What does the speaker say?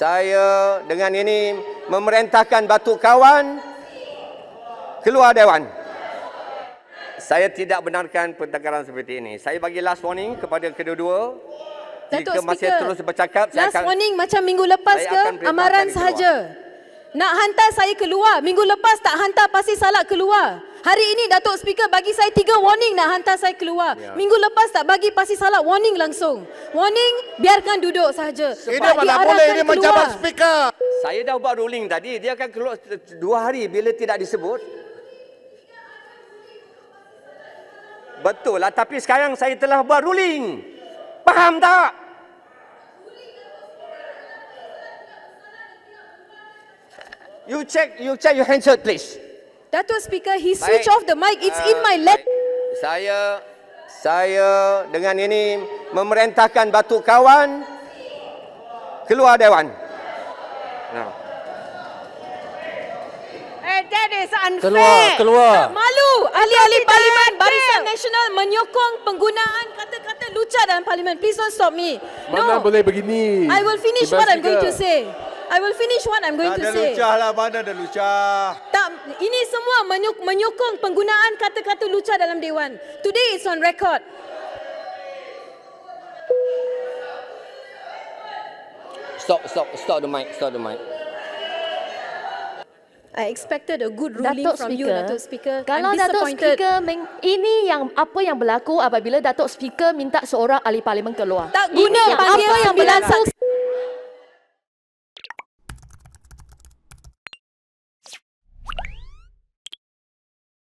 saya dengan ini memerintahkan batu kawan keluar dewan. Saya tidak benarkan pertengkaran seperti ini. Saya bagi last warning kepada kedua-dua. Datuk Jika Speaker, masih terus bercakap, last saya akan, warning macam minggu lepas ke amaran sahaja. Nak hantar saya keluar. Minggu lepas tak hantar pasti salah keluar. Hari ini Datuk Speaker bagi saya tiga warning nak hantar saya keluar. Ya. Minggu lepas tak bagi pasti salah warning langsung. Warning biarkan duduk saja. Ini mana boleh ini menjabat speaker. Saya dah buat ruling tadi dia akan keluar dua hari bila tidak disebut. Betul lah tapi sekarang saya telah buat ruling. Faham tak? You check, you check your handset please. Dato Speaker, he switch off the mic. It's uh, in ah, my left. Saya saya dengan ini memerintahkan batu kawan keluar dewan. Eh, that is unfair. Keluar, keluar. Malu, ahli-ahli parlimen Barisan Nasional menyokong penggunaan kata-kata lucah dalam parlimen. Please don't stop me. Mana no. boleh begini? I will finish Tiba what I'm going to say. I will finish what I'm going to say. Tak ada lucah lah, mana ada lucah ini semua menyokong penggunaan kata-kata lucah dalam dewan. Today it's on record. Stop, stop, stop the mic, stop the mic. I expected a good ruling Datuk from Speaker, you, Datuk Speaker. Kalau I'm Datuk Speaker, meng, ini yang apa yang berlaku apabila Datuk Speaker minta seorang ahli parlimen keluar. Tak guna panggil yang, yang berlaku.